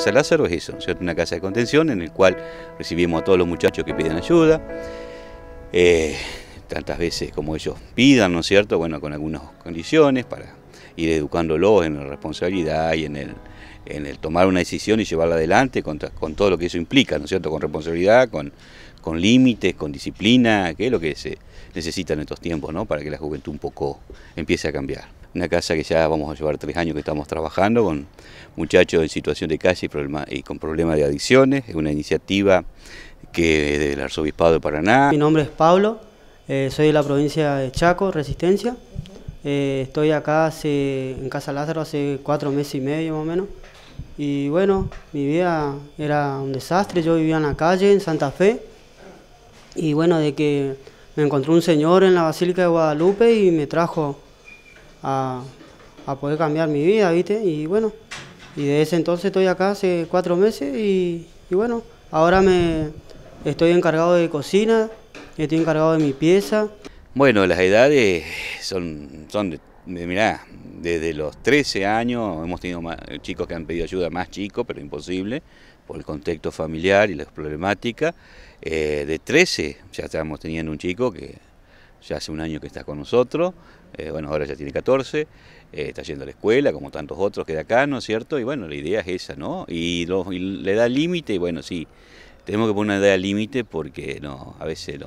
Casa Lázaro es eso, ¿cierto? una casa de contención en el cual recibimos a todos los muchachos que piden ayuda, eh, tantas veces como ellos pidan, ¿no es cierto? Bueno, con algunas condiciones para ir educándolos en la responsabilidad y en el, tomar una decisión y llevarla adelante con, todo lo que eso implica, ¿no es cierto? Con responsabilidad, con, límites, con disciplina, que es lo que se necesita en estos tiempos, Para que la juventud un poco empiece a cambiar una casa que ya vamos a llevar tres años que estamos trabajando con muchachos en situación de calle y, problema, y con problemas de adicciones, es una iniciativa que del Arzobispado de Paraná. Mi nombre es Pablo, eh, soy de la provincia de Chaco, Resistencia. Eh, estoy acá hace, en Casa Lázaro hace cuatro meses y medio más o menos. Y bueno, mi vida era un desastre, yo vivía en la calle, en Santa Fe. Y bueno, de que me encontró un señor en la Basílica de Guadalupe y me trajo a, poder cambiar mi vida, ¿viste? Y bueno, y desde ese entonces estoy acá hace cuatro meses y, bueno, ahora me estoy encargado de cocina, estoy encargado de mi pieza. Bueno, las edades son, son mirá, desde los 13 años hemos tenido chicos que han pedido ayuda más chicos, pero imposible, por el contexto familiar y las problemáticas. Eh, de 13 ya estamos teniendo un chico que ya hace un año que está con nosotros, eh, bueno, ahora ya tiene 14, eh, está yendo a la escuela, como tantos otros que de acá, ¿no es cierto? Y bueno, la idea es esa, ¿no? Y, le da límite, y bueno, sí, tenemos que poner una edad límite porque no, a veces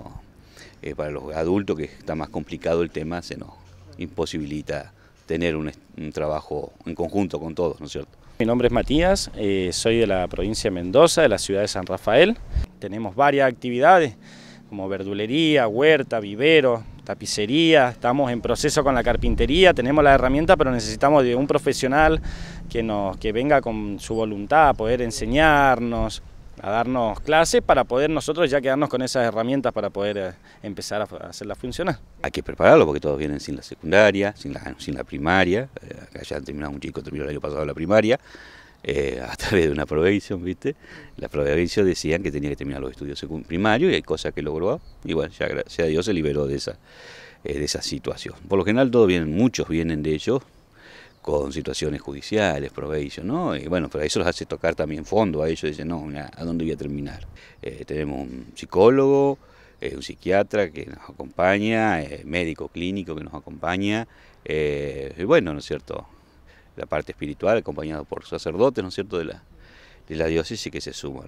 eh, para los adultos que está más complicado el tema, se nos imposibilita tener un trabajo en conjunto con todos, ¿no es cierto? Mi nombre es Matías, soy de la provincia de Mendoza, de la ciudad de San Rafael. Tenemos varias actividades como verdulería, huerta, vivero, tapicería, estamos en proceso con la carpintería, tenemos la herramienta, pero necesitamos de un profesional que, nos, que venga con su voluntad a poder enseñarnos, a darnos clases para poder nosotros ya quedarnos con esas herramientas para poder eh, empezar a hacerlas funcionar. Hay que prepararlo porque todos vienen sin la secundaria, sin la, sin la primaria, eh, acá ya han terminado un chico, terminó el año pasado la primaria, eh, a través de una prohibición, ¿viste? La prohibición decían que tenía que terminar los estudios primarios y hay cosas que logró, y bueno, ya gracias a Dios se liberó de esa, eh, de esa situación. Por lo general todos vienen, muchos vienen de ellos con situaciones judiciales, probation, ¿no? Y bueno, pero eso los hace tocar también fondo a ellos, dicen, no, ¿a dónde voy a terminar? Eh, tenemos un psicólogo, un psiquiatra que nos acompaña, médico clínico que nos acompaña, y bueno, ¿no es cierto? la parte espiritual, acompañado por sacerdotes, ¿no es cierto?, de la, de la diócesis que se suman.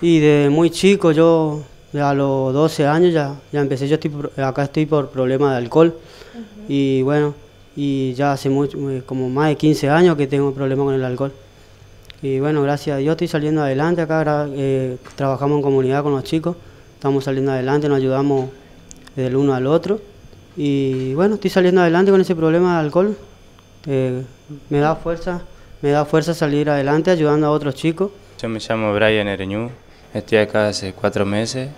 Y de muy chico, yo a los 12 años ya, ya empecé, yo estoy, acá estoy por problema de alcohol y bueno, y ya hace mucho, eh, como más de 15 años que tengo problemas con el alcohol. Y bueno, gracias a Dios estoy saliendo adelante acá, eh, trabajamos en comunidad con los chicos, estamos saliendo adelante, nos ayudamos del uno al otro y bueno, estoy saliendo adelante con ese problema de alcohol. Eh, me da fuerza, me da fuerza salir adelante ayudando a otros chicos. Yo me llamo Brian Ereñú, estoy acá hace cuatro meses,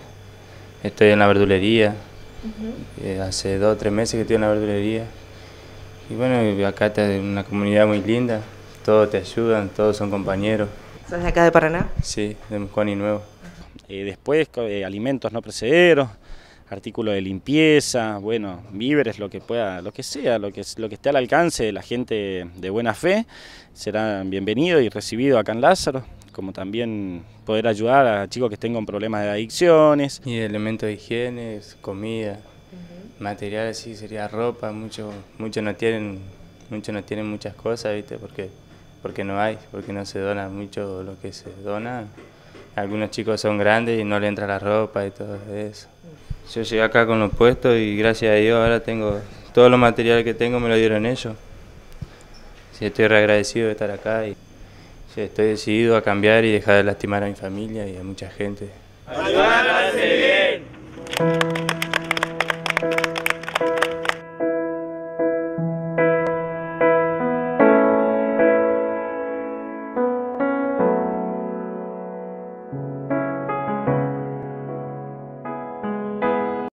estoy en la verdulería, eh, hace dos o tres meses que estoy en la verdulería. Y bueno, acá está una comunidad muy linda, todos te ayudan, todos son compañeros. ¿Sos de acá de Paraná? Sí, de Juan y Nuevo. Eh, después, alimentos no precederos, artículos de limpieza, bueno, víveres, lo que pueda, lo que sea, lo que, lo que esté al alcance de la gente de buena fe, será bienvenido y recibido acá en Lázaro, como también poder ayudar a chicos que tengan problemas de adicciones. Y elementos de higiene, comida, materiales, material así, sería ropa, muchos no tienen muchos no tienen muchas cosas, ¿viste? Porque, porque no hay, porque no se dona mucho lo que se dona. Algunos chicos son grandes y no le entra la ropa y todo eso. Yo llegué acá con los puestos y gracias a Dios ahora tengo todo lo material que tengo me lo dieron ellos. Sí, estoy re agradecido de estar acá y sí, estoy decidido a cambiar y dejar de lastimar a mi familia y a mucha gente. bien!